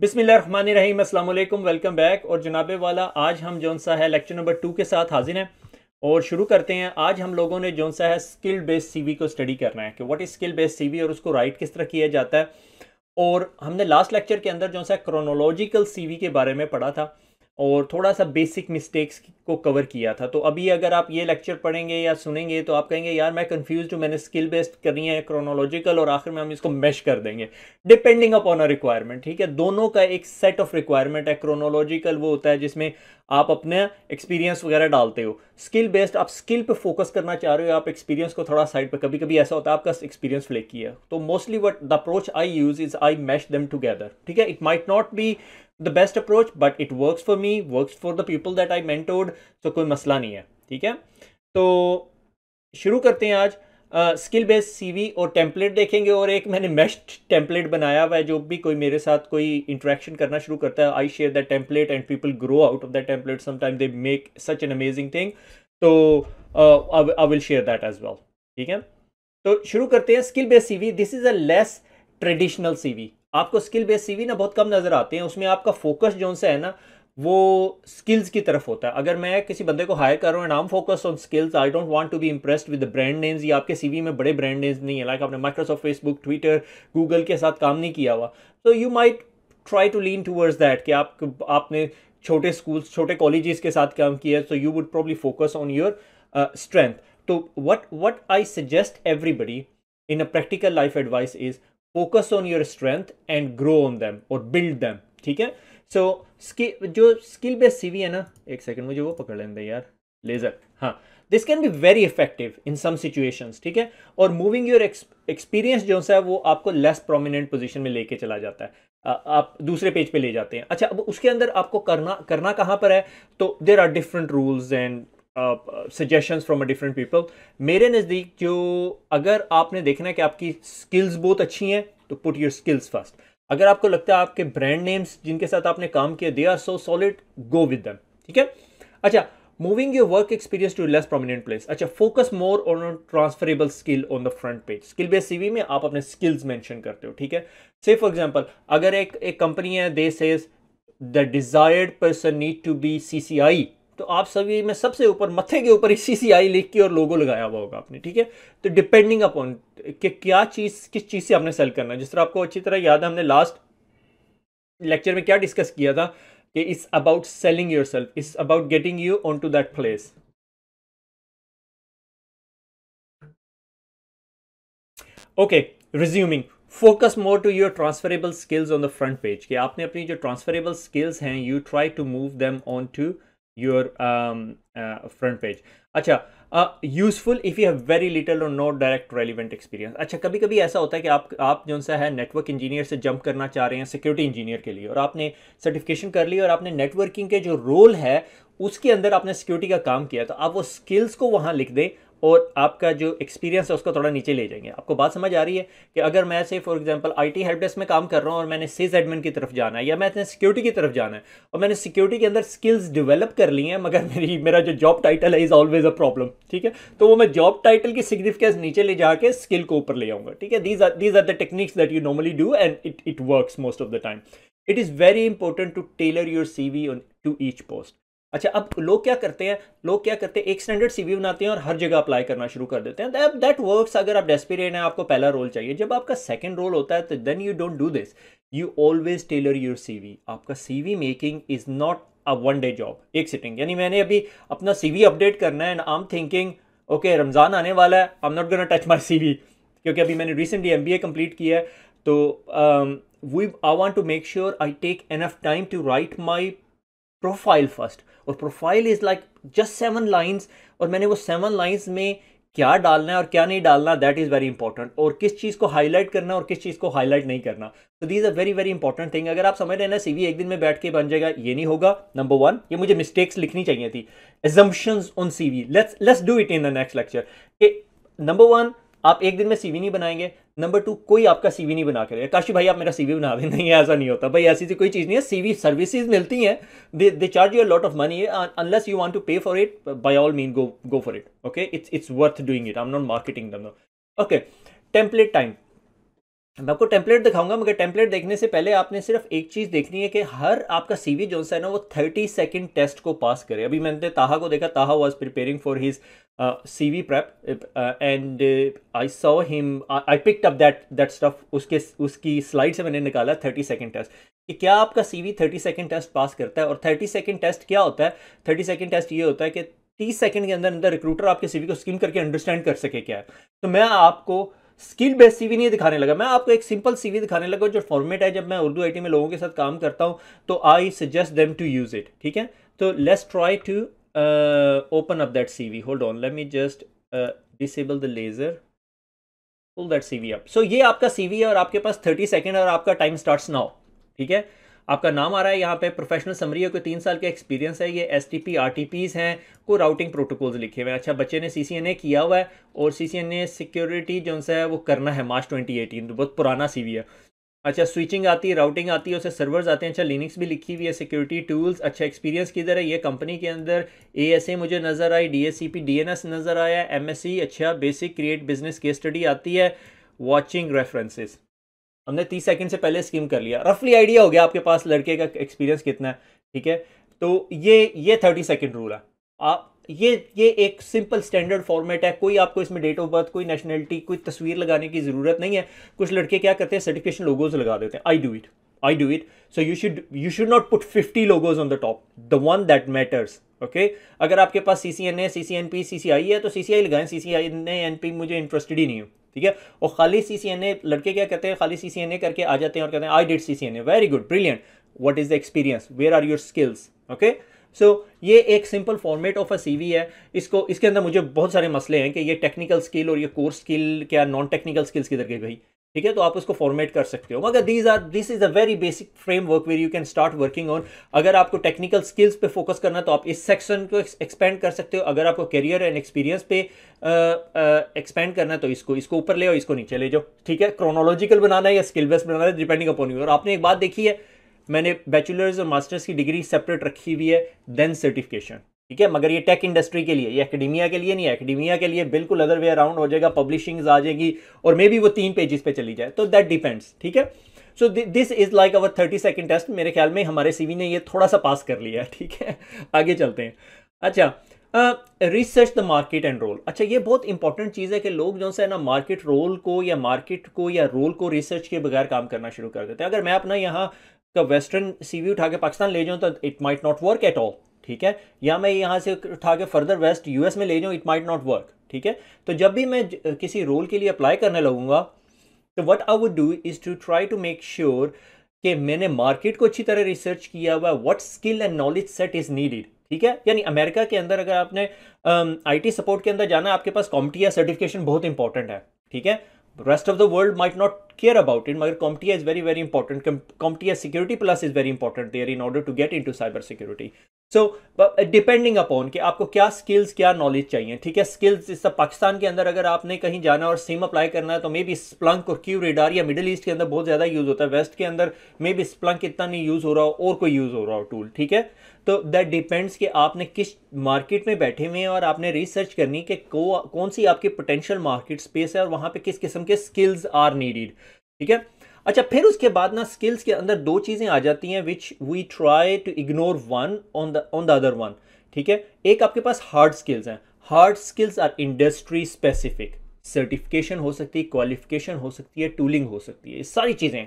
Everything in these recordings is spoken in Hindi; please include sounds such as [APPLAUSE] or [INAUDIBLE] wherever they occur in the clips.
बिसमीम अल्लाम वेलकम बैक और जनाबे वाला आज हम जौन सा है लेक्चर नंबर टू के साथ हाजिर हैं और शुरू करते हैं आज हम लोगों ने जौन सा है स्किल बेस्ड सीवी को स्टडी करना है कि what is skill based CV और उसको राइट किस तरह किया जाता है और हमने लास्ट लेक्चर के अंदर जौन सा क्रोनोलॉजिकल वी के बारे में पढ़ा था और थोड़ा सा बेसिक मिस्टेक्स को कवर किया था तो अभी अगर आप ये लेक्चर पढ़ेंगे या सुनेंगे तो आप कहेंगे यार मैं कंफ्यूज हूँ मैंने स्किल बेस्ड करनी है क्रोनोलॉजिकल और आखिर में हम इसको मैश कर देंगे डिपेंडिंग अपॉन अ रिक्वायरमेंट ठीक है दोनों का एक सेट ऑफ रिक्वायरमेंट है क्रोनोलॉजिकल वो होता है जिसमें आप अपने एक्सपीरियंस वगैरह डालते हो स्किल बेस्ड आप स्किल पर फोकस करना चाह रहे हो आप एक्सपीरियंस को थोड़ा साइड पर कभी कभी ऐसा होता है आपका एक्सपीरियंस फ्लेकी है तो mostly what the approach I use is I mash them together ठीक है it might not be the best approach but it works for me works for the people that I mentored so कोई मसला नहीं है ठीक है तो शुरू करते हैं आज स्किल बेस्ड वी और टेम्पलेट देखेंगे और एक मैंने मेस्ट टेम्पलेट बनाया हुआ है जो भी कोई मेरे साथ कोई इंट्रैक्शन करना शुरू करता है I share that template and people grow out of that template sometime they make such an amazing thing तो I will share that as well ठीक है तो शुरू करते हैं skill based V this is a less traditional V आपको स्किल बेस्ड सीवी ना बहुत कम नज़र आते हैं उसमें आपका फोकस जो सा है ना वो स्किल्स की तरफ होता है अगर मैं किसी बंदे को हायर कर रहा हूँ and I'm focus on skills I don't want to be impressed with the brand names या आपके सीवी में बड़े ब्रांड नेम्स नहीं है लाइक आपने माइक्रोसॉफ्ट फेसबुक ट्विटर गूगल के साथ काम नहीं किया हुआ तो you might try to lean towards that कि आप आपने छोटे स्कूल्स छोटे कॉलेजेस के साथ काम किया so you would probably focus on your strength तो what what I suggest everybody in a practical life advice is focus on your strength and grow on them और बिल्ड दैम ठीक है सो स्किल जो स्किल बेस्ड सीवी है ना एक सेकंड मुझे वो पकड़ लेंगे यार लेजर हाँ this can be very effective in some situations ठीक है और मूविंग योर एक्सपीरियंस जो सा है वो आपको लेस प्रोमिनेंट पोजिशन में लेके चला जाता है आप दूसरे पेज पे ले जाते हैं अच्छा अब उसके अंदर आपको करना करना कहाँ पर है तो there are different rules and suggestions from a different people मेरे नज़दीक जो अगर आपने देखना है कि आपकी स्किल्स बहुत अच्छी हैं तो पुट योर स्किल्स फर्स्ट अगर आपको लगता है आपके ब्रांड नेम्स जिनके साथ आपने काम किया they are so solid go with them ठीक है अच्छा moving your work experience to less prominent place अच्छा focus more on transferable skill on the front page skill base CV में आप अपने स्किल्स मैंशन करते हो ठीक है से फॉर एग्जाम्पल अगर एक एक कंपनी है they says the desired person need to be CCI तो आप सभी में सबसे ऊपर मत्थे के ऊपर सी सी आई लिख के और लोगो लगाया हुआ होगा आपने ठीक है तो डिपेंडिंग अपॉन कि क्या चीज़ किस चीज़ से आपने सेल करना है जिस तरह आपको अच्छी तरह याद है हमने लास्ट लेक्चर में क्या डिस्कस किया था कि it's about selling your self it's about getting you on to that place okay resuming focus more to your transferable skills on the front page कि आपने अपनी जो ट्रांसफरेबल स्किल्स हैं you try to move them on to your um, uh, front page अच्छा useful if you have very little और नो डायरेक्ट रेलिवेंट एक्सपीरियंस अच्छा कभी कभी ऐसा होता है कि आप आप जो सा है नेटवर्क इंजीनियर से जंप करना चाह रहे हैं सिक्योरिटी इंजीनियर के लिए और आपने सर्टिफिकेशन कर ली और आपने नेटवर्किंग के जो रोल है उसके अंदर आपने सिक्योरिटी का काम किया तो आप वो स्किल्स को वहाँ लिख दें और आपका जो एक्सपीरियंस है उसको थोड़ा नीचे ले जाएंगे आपको बात समझ आ रही है कि अगर मैं से for example IT help desk में काम कर रहा हूँ और मैंने सीज एडमिन की तरफ जाना है या मैंने सिक्योरिटी की तरफ जाना है और मैंने सिक्योरिटी के अंदर स्किल्स डेवलप कर ली हैं मगर [LAUGHS] मेरी मेरा जो जॉब टाइटल है इज़ ऑलवेज अ प्रॉब्लम ठीक है तो वो मैं जॉब टाइटल की सिग्निफिकेंस नीचे ले जाकर स्किल को ऊपर ले आऊँगा ठीक है these are these are the techniques that you normally do and it it work most of the time it is very important to tailor your C on to each post अच्छा अब लोग क्या करते हैं लोग क्या करते हैं एक स्टैंडर्ड सीवी बनाते हैं और हर जगह अप्लाई करना शुरू कर देते हैं दैट दैट वर्क्स अगर आप डेस्पिरेट हैं आपको पहला रोल चाहिए जब आपका सेकंड रोल होता है तो then you don't do this you always tailor your CV आपका CV making is not a one day job एक सिटिंग यानी मैंने अभी अपना सी अपडेट करना है and I am thinking okay Ramzan आने वाला है I am not gonna touch my C क्योंकि अभी मैंने रिसेंटली एम बी ए किया है तो we I want to make sure I take enough time to write my profile first और profile is like just seven lines और मैंने वो सेवन लाइन्स में क्या डालना है और क्या नहीं डालना दैट इज़ वेरी इंपॉर्टेंट और किस चीज़ को हाईलाइट करना और किस चीज़ को हाईलाइट नहीं करना तो these a very very important thing अगर आप समझ रहे ना सी एक दिन में बैठ के बन जाएगा ये नहीं होगा नंबर वन ये मुझे मिस्टेक्स लिखनी चाहिए थी assumptions on C V let's let's do it in the next lecture number one आप एक दिन में सीवी नहीं बनाएंगे नंबर टू कोई आपका सीवी नहीं बना के रहे काशी भाई आप मेरा सीवी बना दें [LAUGHS] नहीं ऐसा नहीं होता भाई ऐसी कोई चीज़ नहीं है सीवी सर्विसेज मिलती हैं they they charge you lot of money unless you want to pay for it by all mean go go for it okay it's it's worth doing it I am not marketing them okay template time मैं आपको टेम्पलेट दिखाऊंगा मगर टेम्पलेट देखने से पहले आपने सिर्फ एक चीज़ देखनी है कि हर आपका सीवी जो है ना वो थर्टी सेकेंड टेस्ट को पास करे अभी मैंने ताहा को देखा Taha was preparing for his uh, CV prep uh, and uh, I saw him I, I picked up that that stuff उसके उसकी स्लाइड से मैंने निकाला थर्टी सेकेंड टेस्ट कि क्या आपका V thirty second test pass करता है और थर्टी सेकेंड टेस्ट क्या होता है थर्टी सेकेंड टेस्ट ये होता है कि तीस सेकेंड के अंदर अंदर रिक्रूटर आपके वी को स्किम करके अंडरस्टैंड कर सके क्या है तो मैं आपको स्किल बेस्ड सीवी नहीं दिखाने लगा मैं आपको एक सिंपल सीवी दिखाने लगा जो फॉर्मेट है जब मैं उर्दू आईटी में लोगों के साथ काम करता हूँ तो I suggest them to use it ठीक है तो let's try to uh, open up that CV. Hold on, let me just uh, disable the laser. Pull that CV up. So ये आपका CV है और आपके पास 30 सेकेंड और आपका टाइम स्टार्ट नाउ ठीक है आपका नाम आ रहा है यहाँ पे प्रोफेशनल समरी है कोई तीन साल का एक्सपीरियंस है ये S T P R T Ps हैं को राउटिंग प्रोटोकॉल्स लिखे हुए हैं अच्छा बच्चे ने सी सी एन ए किया हुआ है और सी सी एन ए सिक्योरिटी जो सा है वो करना है मार्च ट्वेंटी एटीन तो बहुत पुराना सी वी है अच्छा स्विचिंग आती है राउटिंग आती है उसे सर्वर्स आते हैं अच्छा लिनिक्स भी लिखी हुई है सिक्योरिटी टूल्स अच्छा एक्सपीरियंस किधर है ये कंपनी के अंदर ए मुझे नज़र आई डी एस नज़र आया एम अच्छा बेसिक क्रिएट बिजनेस के स्टडी आती है वॉचिंग रेफरेंसेस हमने तीस सेकेंड से पहले स्कीम कर लिया रफली आइडिया हो गया आपके पास लड़के का एक्सपीरियंस कितना है ठीक है तो ये ये थर्टी सेकेंड रूल है आप ये ये एक सिंपल स्टैंडर्ड फॉर्मेट है कोई आपको इसमें डेट ऑफ बर्थ कोई नेशनलिटी कोई तस्वीर लगाने की ज़रूरत नहीं है कुछ लड़के क्या करते हैं सर्टिफिकेशन लोगोज लगा देते हैं I do it I do it so you should you should not put fifty logos on the top the one that matters okay अगर आपके पास C C N A C C N P C C I है तो सी सी आई लगाएं C C I N P मुझे इंटरेस्टेड ही नहीं हूँ ठीक है और खाली सी सी एन ए लड़के क्या कहते हैं खाली सी सी एन ए करके आ जाते हैं और कहते हैं I did C C N A very good brilliant what is the experience where are your skills okay so so, ये एक simple format of a C है इसको इसके अंदर मुझे बहुत सारे मसले हैं कि ये टेक्निकल स्किल और ये कोर स्किल क्या नॉन टेक्निकल स्किल्स किधर गई भाई ठीक है तो आप उसको फॉर्मेट कर सकते हो मगर these are this is a very basic framework where you can start working on अगर आपको टेक्निकल स्किल्स पे फोकस करना तो आप इस सेक्शन को एक्सपेंड कर सकते हो अगर आपको करियर एंड एक्सपीरियंस पे एक्सपेंड करना है तो इसको इसको ऊपर ले और इसको नीचे ले जाओ ठीक है क्रोनोलॉजिकल बनाना है या स्किल बेस्ड बनाना है डिपेंडिंग अपॉन यू और आपने एक बात देखी है मैंने बैचलर्स और मास्टर्स की डिग्री सेपरेट रखी हुई है देन सर्टिफिकेशन ठीक है मगर ये टेक इंडस्ट्री के लिए ये एकेडमिया के लिए नहीं है एकेडमिया के लिए बिल्कुल अदर वे अराउंड हो जाएगा पब्लिशिंग्स आ जाएगी और मे बी वो तीन पेजेस पे चली जाए तो दैट डिपेंड्स ठीक है so this is like our thirty second test मेरे ख्याल में हमारे सीवी ने ये थोड़ा सा पास कर लिया है ठीक है आगे चलते हैं अच्छा research the market and role अच्छा ये बहुत इंपॉर्टेंट चीज़ है कि लोग जो है ना मार्केट रोल को या मार्केट को या रोल को रिसर्च के बगैर काम करना शुरू कर देते हैं अगर मैं अपना यहाँ तो वेस्टर्न सीवी उठा के पाकिस्तान ले जाऊँ तो it might not work at all ठीक है या मैं यहाँ से उठा के फर्दर वेस्ट यूएस में ले जाऊँ इट माइट नॉट वर्क ठीक है तो जब भी मैं किसी रोल के लिए अप्लाई करने लगूंगा तो what I would do is to try to make sure कि मैंने मार्केट को अच्छी तरह रिसर्च किया हुआ what skill and knowledge set is needed ठीक है यानी अमेरिका के अंदर अगर आपने आईटी सपोर्ट के अंदर जाना है आपके पास कॉम्पटिया सर्टिफिकेशन बहुत इंपॉर्टेंट है ठीक है rest of the world might not care about it. but CompTIA is very, very important. Com CompTIA Security Plus is very important there in order to get into cybersecurity. So depending upon कि आपको क्या स्किल्स क्या नॉलेज चाहिए ठीक है स्किल्स इस पाकिस्तान के अंदर अगर आपने कहीं जाना और सिम अप्लाई करना है तो मे बी स्प्लंक और क्यू रेडार या मिडिल ईस्ट के अंदर बहुत ज़्यादा यूज़ होता है वेस्ट के अंदर मे बी स्प्लंक इतना नहीं यूज़ हो रहा हो और कोई यूज़ हो रहा हो टूल ठीक है तो दैट डिपेंड्स कि आपने किस मार्केट में बैठे हुए हैं और आपने रिसर्च करनी कि कौन सी आपकी पोटेंशियल मार्केट स्पेस है और वहाँ पर किस किस्म के स्किल्स आर नीडिड ठीक है अच्छा फिर उसके बाद ना स्किल्स के अंदर दो चीज़ें आ जाती हैं which we try to ignore one on the on the other one ठीक है एक आपके पास हार्ड स्किल्स हैं hard skills are industry specific certification हो सकती है क्वालिफिकेशन हो सकती है टूलिंग हो सकती है ये सारी चीज़ें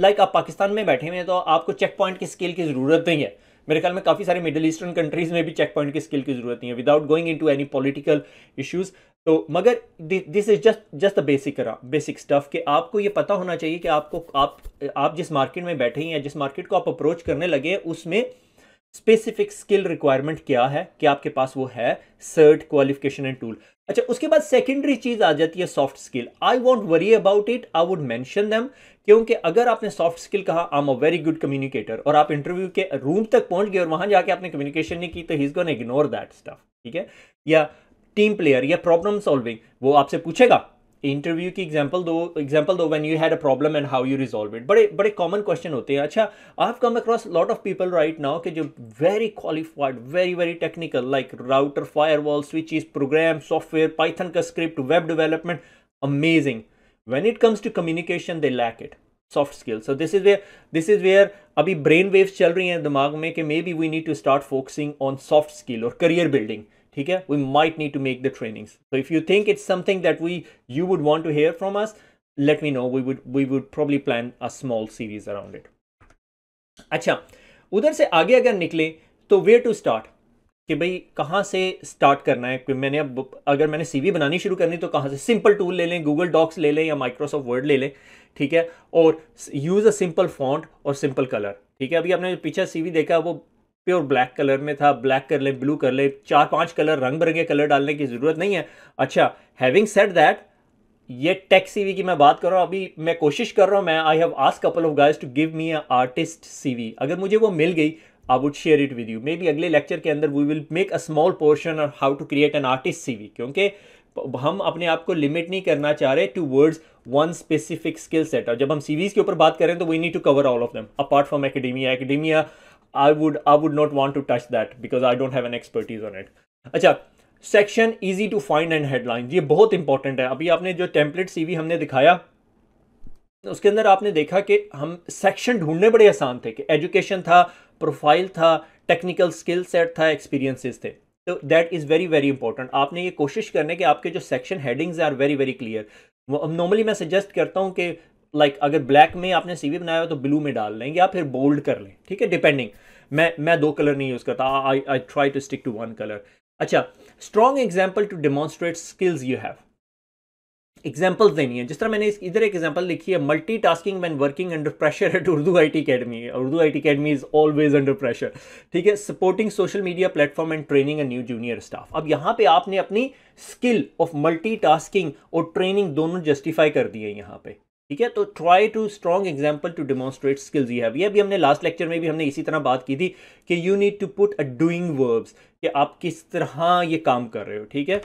लाइक आप पाकिस्तान में बैठे हुए हैं तो आपको चेक पॉइंट की स्किल की ज़रूरत नहीं है मेरे ख्याल में काफ़ी सारे मिडिल ईस्टर्न कंट्रीज़ में भी चेक पॉइंट की स्किल की ज़रूरत नहीं है without going into any political issues तो मगर this is just just the basic basic stuff कि आपको ये पता होना चाहिए कि आपको आप आप जिस मार्केट में बैठे हैं या जिस मार्केट को आप अप्रोच करने लगे हैं उसमें स्पेसिफिक स्किल रिक्वायरमेंट क्या है कि आपके पास वो है सर्ट क्वालिफिकेशन एंड टूल अच्छा उसके बाद सेकेंडरी चीज़ आ जाती है soft skill I won't worry about it I would mention them क्योंकि अगर आपने सॉफ्ट स्किल कहा I am a very good communicator और आप इंटरव्यू के रूम तक पहुंच गए और वहां जाके आपने कम्युनिकेशन नहीं की तो he is gonna ignore that stuff ठीक है या yeah. टीम प्लेयर या प्रॉब्लम सॉल्विंग वो आपसे पूछेगा इंटरव्यू की एग्जाम्पल दो एग्जाम्पल दो when you had a problem and how you resolve it बड़े बड़े कॉमन क्वेश्चन होते हैं अच्छा I have come across lot of people right now के जो very qualified very very technical like router firewall switches program software Python का script web development amazing when it comes to communication they lack it soft skill so this is where this is where अभी ब्रेन वेव्स चल रही हैं दिमाग में कि maybe we need to start focusing on soft skill और करियर बिल्डिंग ठीक है we might need to make the trainings so if you think it's something that we you would want to hear from us let me no we would we would probably plan a small series around it अच्छा उधर से आगे अगर निकले तो वेयर टू स्टार्ट कि भाई कहाँ से स्टार्ट करना है कि मैंने अब अगर मैंने सीवी बनानी शुरू करनी तो कहाँ से सिंपल टूल ले लें गूगल डॉक्स ले लें या माइक्रोसॉफ्ट वर्ड ले लें ठीक है और यूज़ अ सिंपल फॉन्ट और सिंपल कलर ठीक है अभी आपने पीछे सीवी देखा वो प्योर ब्लैक कलर में था ब्लैक कर लें ब्लू कर लें चार पांच कलर रंग बिरंगे कलर डालने की ज़रूरत नहीं है अच्छा हैविंग सेट दैट ये टेक सीवी की मैं बात कर रहा हूँ अभी मैं कोशिश कर रहा हूँ मैं आई हैव आस couple of guys to give me a artist CV अगर मुझे वो मिल गई I would share it with you maybe अगले लेक्चर के अंदर we will make a small portion और how to create an artist CV क्योंकि हम अपने आप को लिमिट नहीं करना चाह रहे towards one specific skill set और जब हम सीवीज के ऊपर बात करें तो we need to cover all of them apart from academia academia I would I would not want to touch that because I don't have an expertise on it अच्छा section easy to find and headline ये बहुत इंपॉर्टेंट है अभी आपने जो टेम्पलेट सीवी हमने दिखाया उसके अंदर आपने देखा कि हम सेक्शन ढूंढने बड़े आसान थे कि एजुकेशन था प्रोफाइल था टेक्निकल स्किल सेट था एक्सपीरियंसेस थे तो that is very very important आपने ये कोशिश करने कि आपके जो section headings are very very clear normally मैं सजेस्ट करता हूँ कि लाइक like, अगर ब्लैक में आपने सीवी बनाया हो तो ब्लू में डाल लें या फिर बोल्ड कर लें ठीक है डिपेंडिंग मैं मैं दो कलर नहीं यूज़ करता I I try to stick to one colour अच्छा strong example to demonstrate skills you have examples देनी है जिस तरह मैंने इधर एक एग्जाम्पल लिखी है multitasking when working under pressure at Urdu I T Academy Urdu I T Academy is always under pressure ठीक है supporting social media platform and training a new junior staff अब यहाँ पे आपने अपनी स्किल ऑफ मल्टी टास्किंग और ट्रेनिंग दोनों जस्टिफाई कर दिए यहाँ पे ठीक है तो try to strong example to demonstrate skills ये है ये भी हमने लास्ट लेक्चर में भी हमने इसी तरह बात की थी कि you need to put a doing verbs कि आप किस तरह ये काम कर रहे हो ठीक है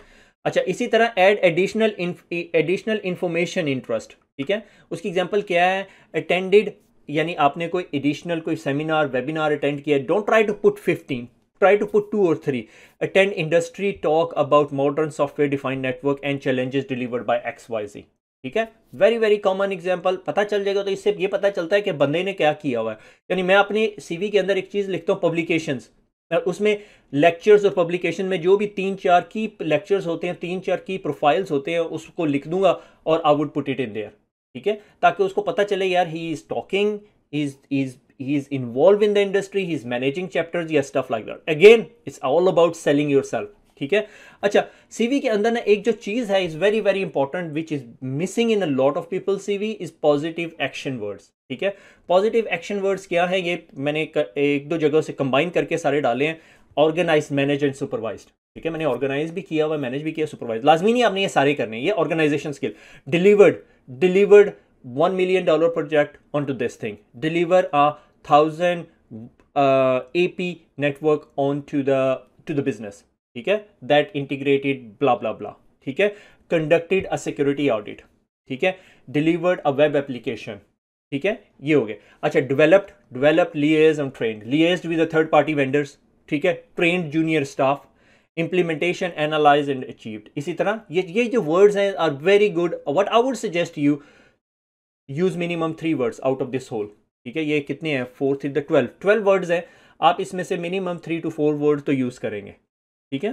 अच्छा इसी तरह ad additional additional information interest ठीक है उसकी एग्जाम्पल क्या है अटेंडेड यानी आपने कोई एडिशनल कोई सेमिनार वेबिनार अटेंड किया don't try to put fifteen try to put two or three attend industry talk about modern software defined network and challenges delivered by xyz ठीक है वेरी वेरी कॉमन एग्जाम्पल पता चल जाएगा तो इससे ये पता चलता है कि बंदे ने क्या किया हुआ है यानी मैं अपने सीवी के अंदर एक चीज़ लिखता हूँ पब्लिकेशन उसमें लेक्चर्स और पब्लिकेशन में जो भी तीन चार की लेक्चर्स होते हैं तीन चार की प्रोफाइल्स होते हैं उसको लिख दूंगा और I would put it in there ठीक है ताकि उसको पता चले यार he is talking is is involve in the industry he is managing chapters या stuff like that again it's all about selling your yourself ठीक है अच्छा सीवी के अंदर ना एक जो चीज़ है is very very important which is missing in a lot of people CV is positive action words ठीक है पॉजिटिव एक्शन वर्ड्स क्या है ये मैंने एक दो जगह से कंबाइन करके सारे डाले हैं ऑर्गेनाइज मैनेज एंड सुपरवाइज ठीक है मैंने ऑर्गेनाइज भी किया हुआ मैनेज भी किया सुपरवाइज लाजमी नहीं आपने ये सारे करने ये organisation skill delivered delivered one million dollar project on to this thing deliver a thousand A P network on to the to the business ठीक है दैट इंटीग्रेटेड ब्ला ब्ला ब्ला ठीक है कंडक्टेड अ सिक्योरिटी ऑडिट ठीक है डिलीवर्ड अ वेब एप्लीकेशन ठीक है ये हो गया अच्छा developed develop liaise and trained liaise with third party vendors ठीक है trained junior staff implementation analyse and achieved इसी तरह ये ये जो वर्ड्स हैं are very good what I would suggest you use minimum three words out of this whole ठीक है ये कितने हैं four three the twelve twelve words हैं आप इसमें से minimum three to four word तो यूज़ करेंगे ठीक है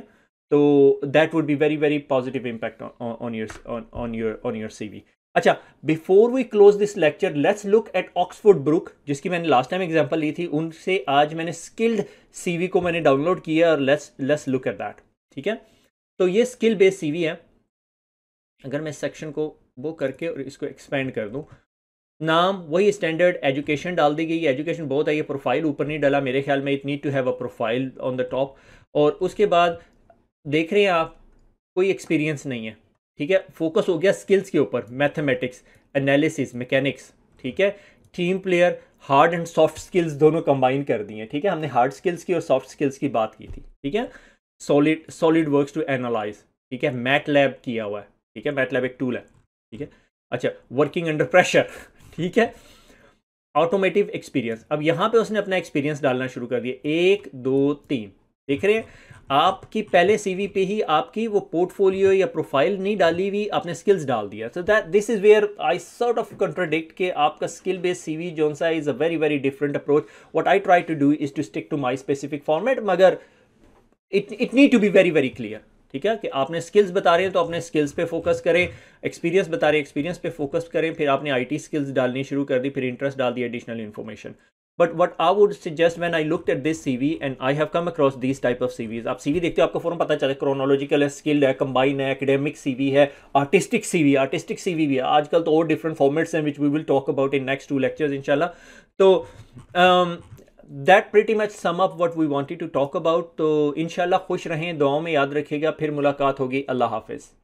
तो that would be very very positive impact on your on your on your C अच्छा before we close this lecture let's look at Oxford Brook जिसकी मैंने लास्ट टाइम एग्जांपल ली थी उनसे आज मैंने स्किल्ड सीवी को मैंने डाउनलोड किया और let's let's look at that ठीक है तो ये स्किल बेस्ड सीवी है अगर मैं सेक्शन को वो करके और इसको एक्सपेंड कर दूँ नाम वही स्टैंडर्ड एजुकेशन डाल दी गई एजुकेशन बहुत आई है प्रोफाइल ऊपर नहीं डाला मेरे ख्याल में it need to have a profile on the top और उसके बाद देख रहे हैं आप कोई एक्सपीरियंस नहीं है ठीक है फोकस हो गया स्किल्स के ऊपर मैथमेटिक्स एनालिसिस मैकेनिक्स ठीक है team player hard and soft skills दोनों कंबाइन कर दिए हैं ठीक है हमने हार्ड स्किल्स की और सॉफ्ट स्किल्स की बात की थी ठीक है solid solid works to analyse ठीक है मैट लैब किया हुआ है ठीक है मैट लैब एक टूल है ठीक है अच्छा वर्किंग अंडर प्रेशर ठीक है ऑटोमेटिव एक्सपीरियंस अब यहाँ पे उसने अपना एक्सपीरियंस डालना शुरू कर दिया एक दो तीन देख रहे हैं आपकी पहले सीवी पे ही आपकी वो पोर्टफोलियो या प्रोफाइल नहीं डाली हुई आपने स्किल्स डाल दिया so that this is where I sort of contradict कि आपका स्किल बेस्ड सीवी जो सा is a very very different approach what I try to do is to stick to my specific format मगर it it need to be very very clear ठीक है कि आपने स्किल्स बता रहे हैं तो अपने स्किल्स पे फोकस करें एक्सपीरियंस बता रहे हैं एक्सपीरियंस पे फोकस करें फिर आपने आईटी स्किल्स डालनी शुरू कर दी फिर इंटरेस्ट डाल दिया additional information but what I would suggest when I look at this C V and I have come across this type of C Vs आप सी वी देखते हो आपको फोन पता चले क्रोनोलॉजिकल है स्किल्ड है कंबाइन है एकेडेमिक सी वी है artistic C V artistic C V भी है आजकल तो और डिफरेंट फॉर्मेट्स हैं which we will talk about in next two lectures शाला तो that pretty much sum up what we wanted to talk about तो इनशाला खुश रहें दुआओं में याद रखिएगा फिर मुलाकात होगी अल्लाह हाफिज़